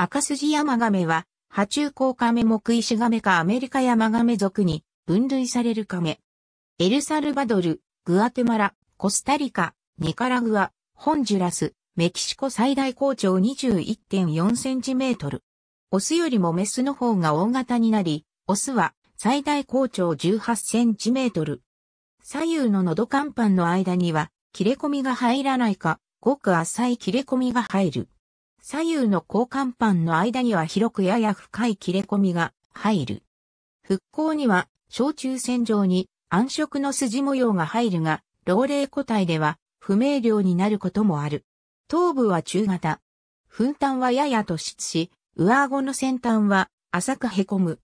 赤筋山亀は、波中甲亀メ目石ガメかアメリカ山亀族に分類される亀。エルサルバドル、グアテマラ、コスタリカ、ニカラグア、ホンジュラス、メキシコ最大高潮21.4センチメートル。オスよりもメスの方が大型になり、オスは最大高潮18センチメートル。左右の喉乾板の間には切れ込みが入らないか、ごく浅い切れ込みが入る。左右の交換板の間には広くやや深い切れ込みが入る。復興には、小中線上に暗色の筋模様が入るが、老齢個体では不明瞭になることもある。頭部は中型。粉炭はやや突出し、上顎の先端は浅く凹む。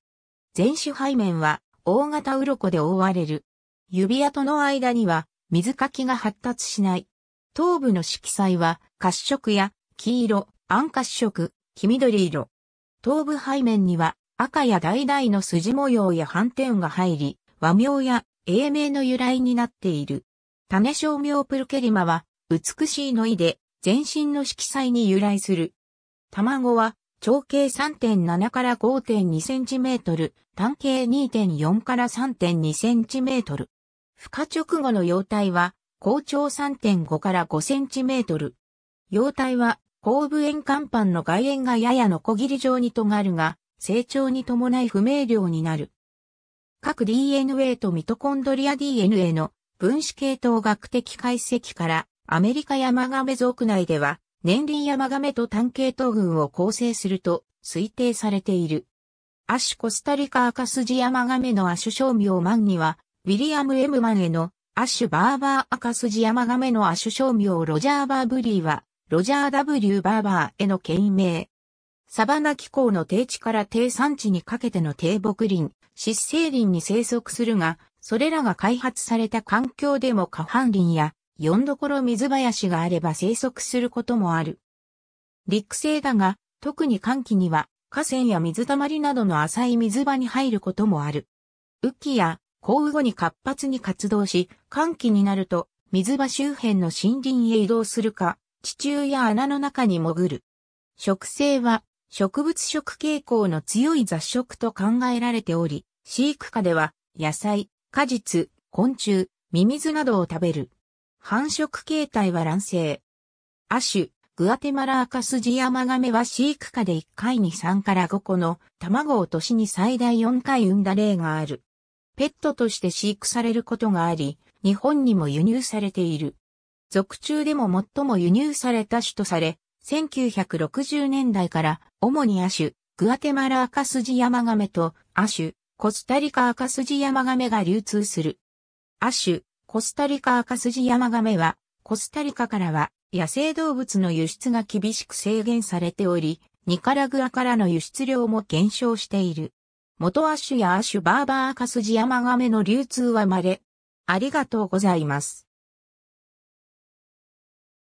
全種背面は大型鱗で覆われる。指跡の間には水かきが発達しない。頭部の色彩は褐色や黄色、暗褐色、黄緑色。頭部背面には赤や橙の筋模様や斑点が入り、和名や英名の由来になっている。種小名プルケリマは美しいの意で全身の色彩に由来する。卵は長径3.7から5.2センチメートル、単径2.4から3.2センチメートル。孵化直後の幼体は、高長3.5から5センチメートル。幼体は後部円甲板の外縁がややのこぎり状に尖るが、成長に伴い不明瞭になる。各 DNA とミトコンドリア DNA の分子系統学的解析からアメリカヤマガメ族内では年輪ヤマガメと単系統群を構成すると推定されている。アシュコスタリカ赤筋ヤマガメのアシュ商名マンにはウィリアム・エムマンへのアッシュ・バーバー赤筋ヤマガメのアシュ商名ロジャー・バーブリーはロジャー・ W・ バーバーへの牽名。サバナ気候の低地から低山地にかけての低木林、湿生林に生息するが、それらが開発された環境でも下半林や、四所水林があれば生息することもある。陸生だが、特に寒気には、河川や水たまりなどの浅い水場に入ることもある。雨季や降雨後に活発に活動し、寒気になると、水場周辺の森林へ移動するか、地中や穴の中に潜る。植生は植物食傾向の強い雑食と考えられており、飼育下では野菜、果実、昆虫、ミミズなどを食べる。繁殖形態は卵生。亜種、グアテマラアカスジヤマガメは飼育下で1回に3から5個の卵を年に最大4回産んだ例がある。ペットとして飼育されることがあり、日本にも輸入されている。属中でも最も輸入された種とされ、1960年代から主に亜種、グアテマラアカスジヤマガメと亜種、コスタリカアカスジヤマガメが流通する。亜種、コスタリカアカスジヤマガメは、コスタリカからは野生動物の輸出が厳しく制限されており、ニカラグアからの輸出量も減少している。元亜種や亜種バーバーアカスジヤマガメの流通は稀。ありがとうございます。